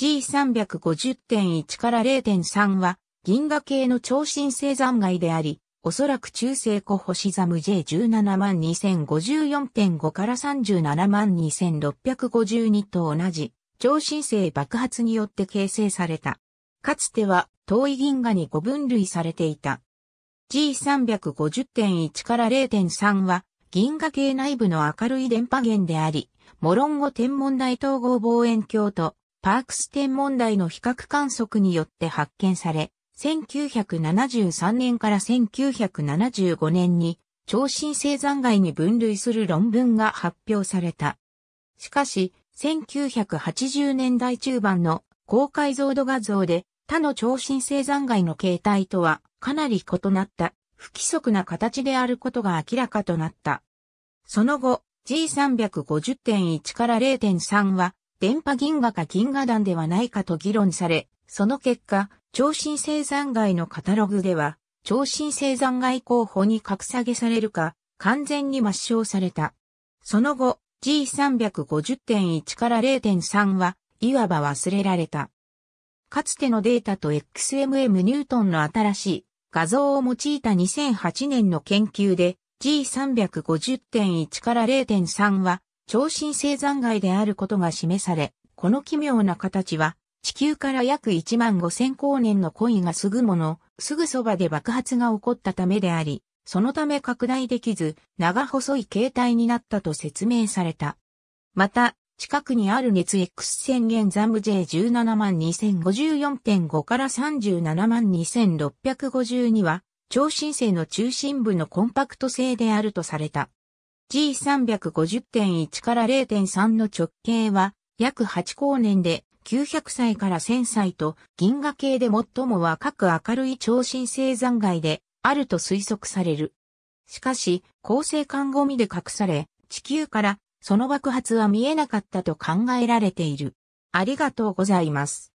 G350.1 から0.3は銀河系の超新星残骸であり、おそらく中性子星ザム J172054.5 から372,652と同じ超新星爆発によって形成された。かつては遠い銀河に5分類されていた。G350.1 から0.3は銀河系内部の明るい電波源であり、モロンゴ天文台統合望遠鏡とパークステン問題の比較観測によって発見され、1973年から1975年に超新星残骸に分類する論文が発表された。しかし、1980年代中盤の高解像度画像で他の超新星残骸の形態とはかなり異なった不規則な形であることが明らかとなった。その後、G350.1 から0.3は電波銀河か銀河団ではないかと議論され、その結果、超新星残骸のカタログでは、超新星残骸候補に格下げされるか、完全に抹消された。その後、G350.1 から0.3は、いわば忘れられた。かつてのデータと XMM ニュートンの新しい画像を用いた2008年の研究で G350.1 から0.3は超新星残骸であることが示され、この奇妙な形は、地球から約1万5千光年の恋がすぐもの、すぐそばで爆発が起こったためであり、そのため拡大できず、長細い形態になったと説明された。また、近くにある熱 X 宣言ザム J172054.5 万から372,652は、超新星の中心部のコンパクト性であるとされた。G350.1 から0.3の直径は約8光年で900歳から1000歳と銀河系で最も若く明るい超新星残骸であると推測される。しかし、恒星間ゴミで隠され、地球からその爆発は見えなかったと考えられている。ありがとうございます。